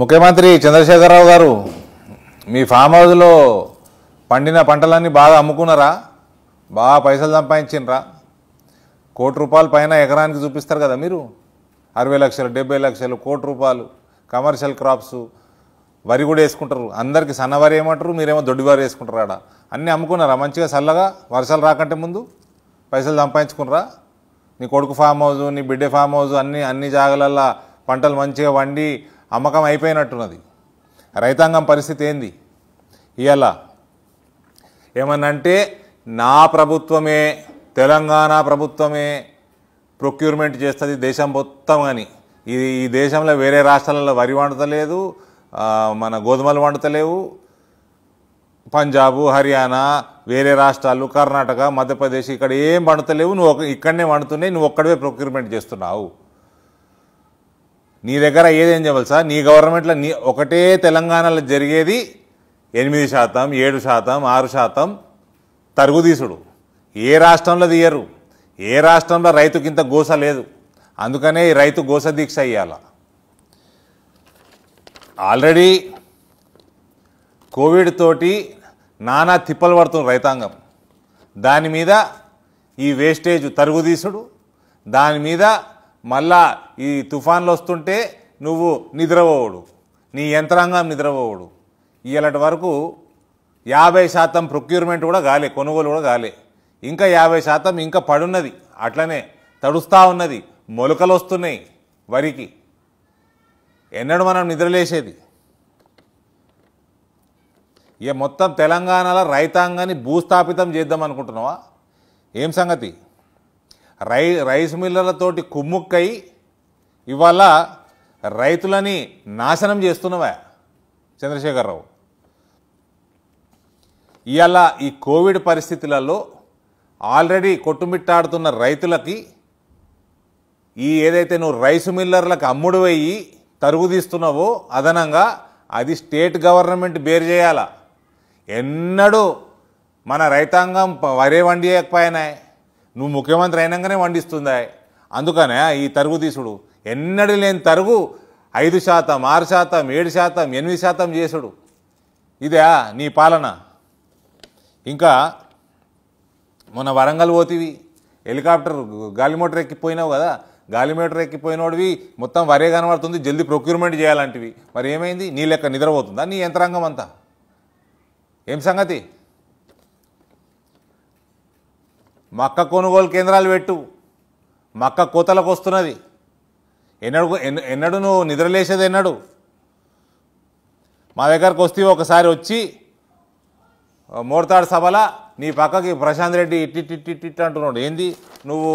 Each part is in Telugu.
ముఖ్యమంత్రి చంద్రశేఖరరావు గారు మీ ఫామ్ హౌస్లో పండిన పంటలన్నీ బాగా అమ్ముకున్నారా బాగా పైసలు సంపాదించినరా కోటి రూపాయలు పైన ఎకరానికి చూపిస్తారు కదా మీరు అరవై లక్షలు డెబ్బై లక్షలు కోటి రూపాయలు కమర్షియల్ క్రాప్స్ వరి కూడా వేసుకుంటారు అందరికీ సన్నవారి ఏమంటారు మీరేమో దొడ్డి దొడ్డివారి వేసుకుంటారు ఆడ అన్నీ అమ్ముకున్నారా మంచిగా చల్లగా వర్షాలు రాకంటే ముందు పైసలు సంపాదించుకున్నారా నీ కొడుకు ఫామ్ హౌస్ నీ బిడ్డ ఫామ్ హౌస్ అన్ని అన్ని జాగాలల్లో పంటలు మంచిగా వండి అమ్మకం అయిపోయినట్టున్నది రైతాంగం పరిస్థితి ఏంది ఇవాళ ఏమన్నంటే నా ప్రభుత్వమే తెలంగాణ ప్రభుత్వమే ప్రొక్యూర్మెంట్ చేస్తుంది దేశం మొత్తం అని ఈ దేశంలో వేరే రాష్ట్రాలలో వరి వండతలేదు మన గోధుమలు వండతలేవు పంజాబు హర్యానా వేరే రాష్ట్రాలు కర్ణాటక మధ్యప్రదేశ్ ఇక్కడ ఏం వండుతలేవు నువ్వు ఒక ఇక్కడనే వండుతున్నాయి నువ్వు ఒక్కడవే ప్రొక్యూర్మెంట్ చేస్తున్నావు నీ దగ్గర ఏదేం చెప్పాలి సార్ నీ గవర్నమెంట్లో నీ ఒకటే తెలంగాణలో జరిగేది ఎనిమిది శాతం ఏడు శాతం ఆరు శాతం తరుగుదీసుడు ఏ రాష్ట్రంలో తీయరు ఏ రాష్ట్రంలో రైతుకి ఇంత గోస లేదు అందుకనే రైతు గోస దీక్ష అయ్యాల ఆల్రెడీ కోవిడ్ తోటి నానా తిప్పలు పడుతుంది రైతాంగం దాని మీద ఈ వేస్టేజ్ తరుగుదీసుడు దాని మీద మళ్ళా ఈ తుఫాన్లు వస్తుంటే నువ్వు నిద్రపోవుడు నీ యంత్రాంగం నిద్రపోవుడు ఇలాంటి వరకు యాభై శాతం ప్రొక్యూర్మెంట్ కూడా కాలే కొనుగోలు కూడా కాలే ఇంకా యాభై శాతం ఇంకా పడున్నది అట్లనే తడుస్తూ ఉన్నది మొలకలు వస్తున్నాయి వరికి ఎన్నడూ మనం నిద్రలేసేది ఇక మొత్తం తెలంగాణలో రైతాంగాన్ని భూస్థాపితం చేద్దాం అనుకుంటున్నావా ఏం సంగతి రై రైస్ మిల్లర్లతోటి కుమ్ముక్కై ఇవాళ రైతులని నాశనం చేస్తున్నవా చంద్రశేఖరరావు ఇవాళ ఈ కోవిడ్ పరిస్థితులలో ఆల్రెడీ కొట్టుమిట్టాడుతున్న రైతులకి ఈ ఏదైతే నువ్వు రైస్ మిల్లర్లకు అమ్ముడు వెయ్యి తరుగుదీస్తున్నావో అదనంగా అది స్టేట్ గవర్నమెంట్ బేరు చేయాలా ఎన్నడూ మన రైతాంగం వరే వండియకపోయినాయి నువ్వు ముఖ్యమంత్రి అయినాకనే వండిస్తుందా అందుకనే ఈ తరుగు తీసుడు ఎన్నడూ లేని తరుగు ఐదు శాతం ఆరు శాతం ఏడు శాతం ఎనిమిది శాతం చేసుడు ఇదే నీ పాలన ఇంకా మొన్న వరంగల్ పోతివి హెలికాప్టర్ గాలిమోటర్ ఎక్కిపోయినావు కదా గాలిమోటర్ ఎక్కిపోయినోడివి మొత్తం వరే కనబడుతుంది జల్దీ ప్రొక్యూర్మెంట్ చేయాలంటివి మరి ఏమైంది నీ లెక్క నిద్రపోతుందా నీ యంత్రాంగం అంతా ఏం సంగతి మక్క కొనుగోలు కేంద్రాలు పెట్టు మక్క కోతలకు వస్తున్నది ఎన్నడు ఎన్నడు నువ్వు నిద్రలేసేది ఎన్నడు మా దగ్గరకు వస్తే ఒకసారి వచ్చి మోర్తాడు సభల నీ పక్కకి ప్రశాంత్ రెడ్డి ఇట్టి అంటున్నాడు ఏంది నువ్వు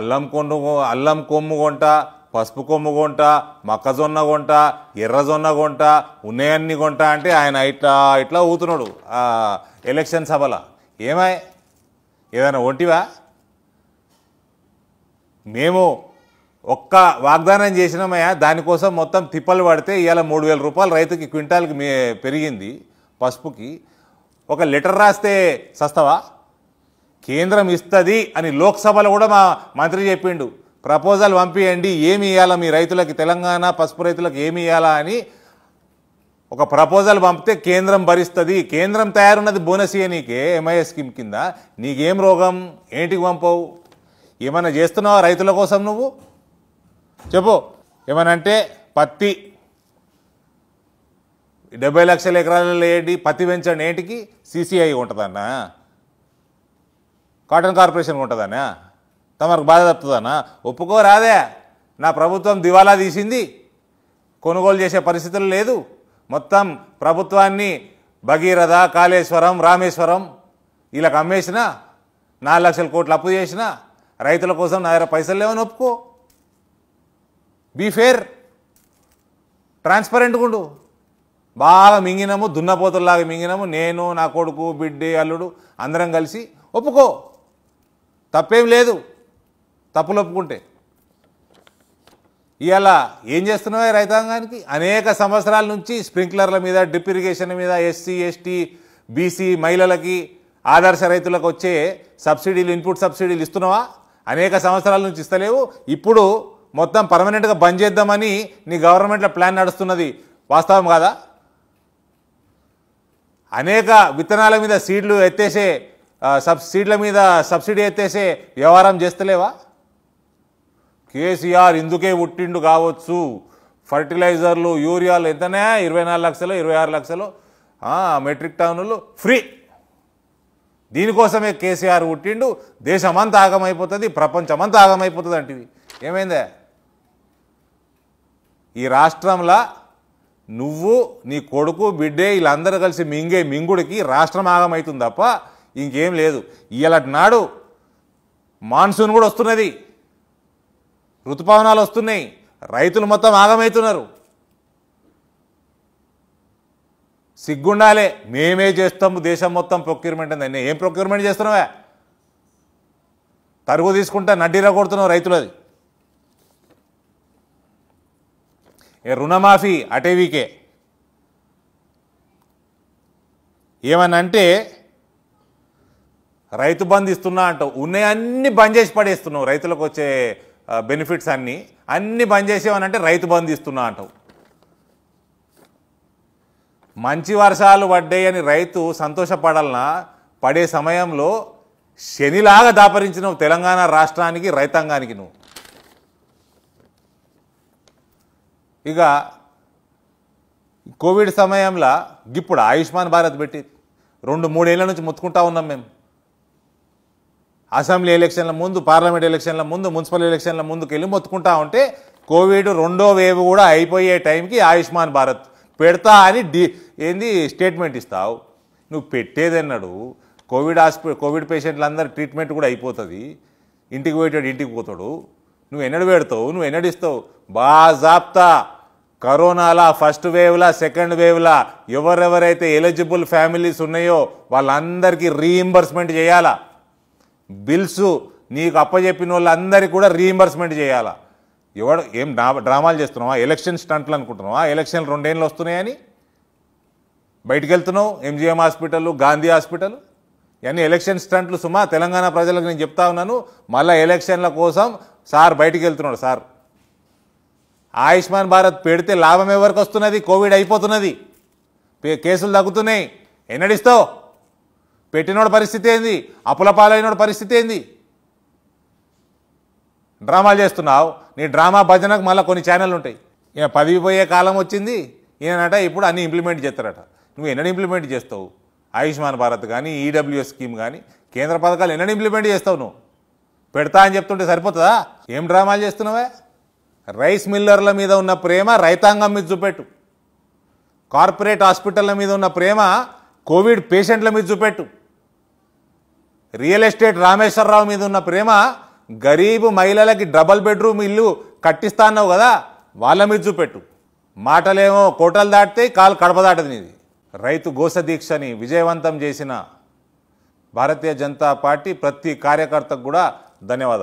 అల్లం కొను అల్లం కొమ్ము కొంట పసుపు కొమ్ము గుంట మొక్కజొన్న గుంట ఎర్రజొన్న గుంట ఉన్నాయన్ని గుంట అంటే ఆయన ఇట్లా ఇట్లా ఊతున్నాడు ఎలక్షన్ సభల ఏమై ఏదైనా ఒంటివా మేము ఒక్క వాగ్దానం చేసినామయ్యా దానికోసం మొత్తం తిప్పలు పడితే ఇవాళ మూడు వేల రూపాయలు రైతుకి క్వింటాల్కి మే పెరిగింది పసుపుకి ఒక లెటర్ రాస్తే సస్తవా కేంద్రం ఇస్తుంది అని లోక్సభలో కూడా మా మంత్రి చెప్పిండు ప్రపోజల్ పంపియండి ఏమి ఇవ్వాలా మీ రైతులకి తెలంగాణ పసుపు రైతులకు ఏమి ఇవ్వాలా అని ఒక ప్రపోజల్ పంపితే కేంద్రం భరిస్తుంది కేంద్రం తయారున్నది బోనస్ నీకే ఎంఐఏ స్కీమ్ కింద నీకేం రోగం ఏంటికి పంపవు ఏమైనా చేస్తున్నావా రైతుల కోసం నువ్వు చెప్పు ఏమైనా అంటే పత్తి డెబ్బై లక్షల ఎకరాలలో ఏంటి పత్తి పెంచండి ఏంటికి సీసీఐ ఉంటుందన్నా కాటన్ కార్పొరేషన్ ఉంటుందన్నా తమకు బాధ తప్పుతుందన్నా ఒప్పుకోరాదే నా ప్రభుత్వం దివాలా తీసింది కొనుగోలు చేసే పరిస్థితులు లేదు మొత్తం ప్రభుత్వాన్ని భగీరథ కాళేశ్వరం రామేశ్వరం ఇలా అమ్మేసిన నాలుగు లక్షల కోట్లు అప్పు చేసిన రైతుల కోసం నా దగ్గర పైసలు లేవని ఒప్పుకో బీ ఫేర్ ట్రాన్స్పరెంట్గా ఉండు బాగా మింగినాము దున్నపోతుల్లాగా మింగినాము నేను నా కొడుకు బిడ్డి అల్లుడు అందరం కలిసి ఒప్పుకో తప్పేం లేదు తప్పులొప్పుకుంటే ఇవాళ ఏం చేస్తున్నావు రైతాంగానికి అనేక సంవత్సరాల నుంచి స్ప్రింక్లర్ల మీద డ్రిప్ ఇరిగేషన్ మీద ఎస్సీ ఎస్టీ బీసీ మహిళలకి ఆదర్శ రైతులకు వచ్చే సబ్సిడీలు ఇన్పుట్ సబ్సిడీలు ఇస్తున్నావా అనేక సంవత్సరాల నుంచి ఇస్తలేవు ఇప్పుడు మొత్తం పర్మనెంట్గా బంద్ చేద్దామని నీ గవర్నమెంట్లో ప్లాన్ నడుస్తున్నది వాస్తవం కాదా అనేక విత్తనాల మీద సీడ్లు ఎత్తేసే సబ్ సీడ్ల మీద సబ్సిడీ ఎత్తేసే వ్యవహారం చేస్తలేవా కేసీఆర్ ఇందుకే పుట్టిండు కావచ్చు ఫర్టిలైజర్లు యూరియాలు ఎంతనే ఇరవై నాలుగు లక్షలు ఇరవై ఆరు లక్షలు మెట్రిక్ టన్నులు ఫ్రీ దీనికోసమే కేసీఆర్ పుట్టిండు దేశమంతా ఆగమైపోతుంది ప్రపంచమంతా ఆగమైపోతుంది అంటివి ఏమైందే ఈ రాష్ట్రంలో నువ్వు నీ కొడుకు బిడ్డే వీళ్ళందరూ కలిసి మింగే మింగుడికి రాష్ట్రం ఆగమవుతుంది తప్ప ఇంకేం లేదు ఇలాంటి నాడు మాన్సూన్ కూడా వస్తున్నది ఋతుపవనాలు వస్తున్నాయి రైతులు మొత్తం ఆగమవుతున్నారు సిగ్గుండాలే మేమే చేస్తాము దేశం మొత్తం ప్రొక్యూర్మెంట్ అని ఏం ప్రొక్యూర్మెంట్ చేస్తున్నావా తరుగు తీసుకుంటా నడ్డీలో కొడుతున్నావు రైతులది రుణమాఫీ అటేవీకే ఏమనంటే రైతు బంద్ ఇస్తున్నా అంటావు ఉన్నాయన్నీ బంద్ చేసి పడేస్తున్నావు రైతులకు వచ్చే బెనిఫిట్స్ అన్నీ అన్నీ బంద్ చేసేవని అంటే రైతు బంద్ ఇస్తున్నా అంటావు మంచి వర్షాలు పడ్డాయని రైతు సంతోషపడాలన్నా పడే సమయంలో శనిలాగా దాపరించిన తెలంగాణ రాష్ట్రానికి రైతాంగానికి నువ్వు ఇక కోవిడ్ సమయంలో ఇప్పుడు ఆయుష్మాన్ భారత్ పెట్టి రెండు మూడేళ్ల నుంచి ముత్తుకుంటా ఉన్నాం మేము అసెంబ్లీ ఎలక్షన్ల ముందు పార్లమెంట్ ఎలక్షన్ల ముందు మున్సిపల్ ఎలక్షన్ల ముందుకు వెళ్ళి మొత్తుకుంటా ఉంటే కోవిడ్ రెండో వేవ్ కూడా అయిపోయే టైంకి ఆయుష్మాన్ భారత్ పెడతా అని డి ఏంది స్టేట్మెంట్ ఇస్తావు నువ్వు పెట్టేదన్నాడు కోవిడ్ హాస్పిటల్ కోవిడ్ పేషెంట్లందరి ట్రీట్మెంట్ కూడా అయిపోతుంది ఇంటికి పోయేటాడు ఇంటికి పోతాడు నువ్వు ఎన్నడు పెడతావు నువ్వు ఎన్నడిస్తావు ఇస్తావు బాజాప్తా కరోనాలా ఫస్ట్ వేవ్లా సెకండ్ వేవ్లా ఎవరెవరైతే ఎలిజిబుల్ ఫ్యామిలీస్ ఉన్నాయో వాళ్ళందరికీ రీఇంబర్స్మెంట్ చేయాలా బిల్స్ నీకు అప్పచెప్పిన వాళ్ళందరికీ కూడా రీఎంబర్స్మెంట్ చేయాలా ఎవడు ఏం డ్రా డ్రామాలు చేస్తున్నావా ఎలక్షన్ స్టంట్లు అనుకుంటున్నావా ఎలక్షన్లు రెండేళ్ళు వస్తున్నాయని బయటికి వెళ్తున్నావు ఎంజిఎం హాస్పిటల్ గాంధీ హాస్పిటల్ ఇవన్నీ ఎలక్షన్ స్టంట్లు సుమా తెలంగాణ ప్రజలకు నేను చెప్తా ఉన్నాను మళ్ళీ ఎలక్షన్ల కోసం సార్ బయటికి వెళ్తున్నాడు సార్ ఆయుష్మాన్ భారత్ పెడితే లాభం ఎవరికి వస్తున్నది కోవిడ్ అయిపోతున్నది కేసులు తగ్గుతున్నాయి ఎన్నడిస్తావు పెట్టినోడి పరిస్థితి ఏంది అప్పుల పాలైనోడి పరిస్థితి ఏంది డ్రామాలు చేస్తున్నావు నీ డ్రామా భజనకు మళ్ళీ కొన్ని ఛానల్ ఉంటాయి ఈయన పదవి కాలం వచ్చింది ఈయనట ఇప్పుడు అన్నీ ఇంప్లిమెంట్ చేస్తారట నువ్వు ఎన్నడి ఇంప్లిమెంట్ చేస్తావు ఆయుష్మాన్ భారత్ కానీ ఈడబ్ల్యూఎస్ స్కీమ్ కానీ కేంద్ర పథకాలు ఎన్నడి ఇంప్లిమెంట్ చేస్తావు నువ్వు పెడతా అని చెప్తుంటే సరిపోతుందా ఏం డ్రామాలు చేస్తున్నావే రైస్ మిల్లర్ల మీద ఉన్న ప్రేమ రైతాంగం మీద చూపెట్టు కార్పొరేట్ హాస్పిటల్ల మీద ఉన్న ప్రేమ కోవిడ్ పేషెంట్ల మీద చూపెట్టు రియల్ ఎస్టేట్ రామేశ్వరరావు మీద ఉన్న ప్రేమ గరీబు మహిళలకి డబల్ బెడ్రూమ్ ఇల్లు కట్టిస్తాన్నావు కదా వాళ్ళ మీద చూపెట్టు మాటలేమో కోటలు దాటితే కాలు కడప దాటది రైతు గోస దీక్షని విజయవంతం చేసిన భారతీయ జనతా పార్టీ ప్రతి కార్యకర్తకు కూడా ధన్యవాదాలు